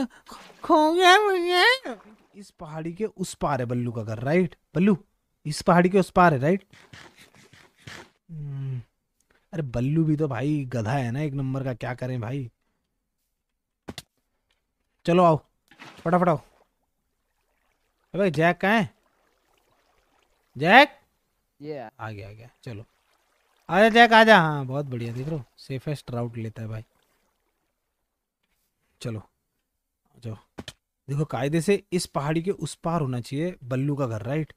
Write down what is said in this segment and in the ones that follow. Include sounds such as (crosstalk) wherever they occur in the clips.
खो गया मुझे इस पहाड़ी के उस पार है बल्लू का घर राइट बल्लू इस पहाड़ी के उस पार है राइट हम्म, अरे बल्लू भी तो भाई गधा है ना एक नंबर का क्या करें भाई चलो आओ फटाफट आओ भाई जैक कहा है जैक ये yeah. आ गया आ गया चलो आजा जैक आजा हाँ बहुत बढ़िया देख रो सेफेस्ट राउट लेता है भाई चलो जाओ देखो कायदे से इस पहाड़ी के उस पार होना चाहिए बल्लू का घर राइट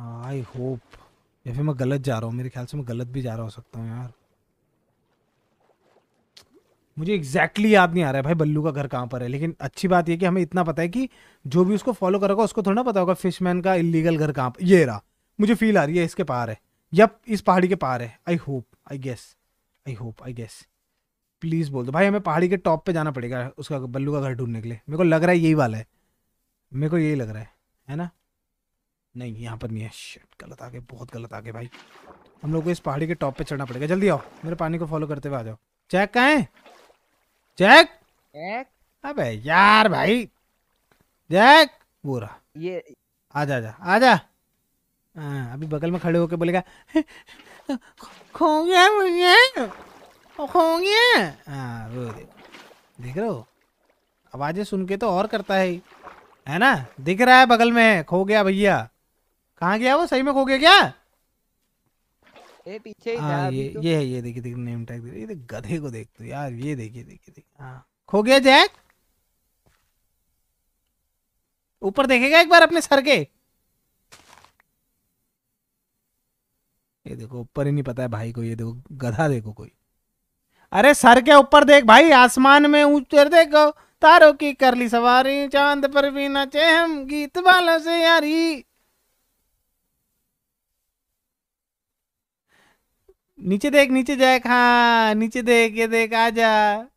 आई होप या फिर मैं गलत जा रहा हूँ मेरे ख्याल से मैं गलत भी जा रहा हो सकता हूँ यार मुझे एग्जैक्टली exactly याद नहीं आ रहा है भाई बल्लू का घर कहाँ पर है लेकिन अच्छी बात यह कि हमें इतना पता है कि जो भी उसको फॉलो करेगा उसको थोड़ा ना पता होगा फिशमैन का इलीगल घर कहाँ पर ये रहा मुझे फील आ रही है इसके पार है यप इस पहाड़ी के पार है I hope I guess I hope I guess please बोल दो भाई हमें पहाड़ी के टॉप पे जाना पड़ेगा उसका बल्लू का घर ढूंढने के लिए मेरे को लग रहा है यही वाला है मेरे को यही लग रहा है है ना नहीं यहाँ पर नहीं है शिट गलत आ गए बहुत गलत आ गए भाई हम लोग को इस पहाड़ी के टॉप पे चढ़ना पड़ेगा जल्दी आओ मेरे पानी को फॉलो करते हुए आ जाओ चेक कहा है चेक जैक अबे यार भाई चेक वो रहा ये आ जा आ जा हाँ, अभी बगल में खड़े होके बोलेगा (laughs) खो गया मुझे होंगे वो देख रहे हो आवाजें सुन के तो और करता है है ना दिख रहा है बगल में खो गया भैया कहाँ गया वो सही में खो गया क्या ए, पीछे ही आ, हाँ, ये तो। ये है ये देखिए देखिए नेम टैग ये देख गधे को देख तो यार ये देखिए देखिए देखिए हाँ। खो गया जैक ऊपर देखेगा एक बार अपने सर के ये देखो ऊपर ही नहीं पता है भाई को ये देखो गधा देखो कोई अरे सर के ऊपर देख भाई आसमान में ऊंचे देखो तारों की कर ली सवारी चांद पर भी नचे हम गीत वालों से यारी नीचे देख नीचे जाए खा नीचे देख ये देख आजा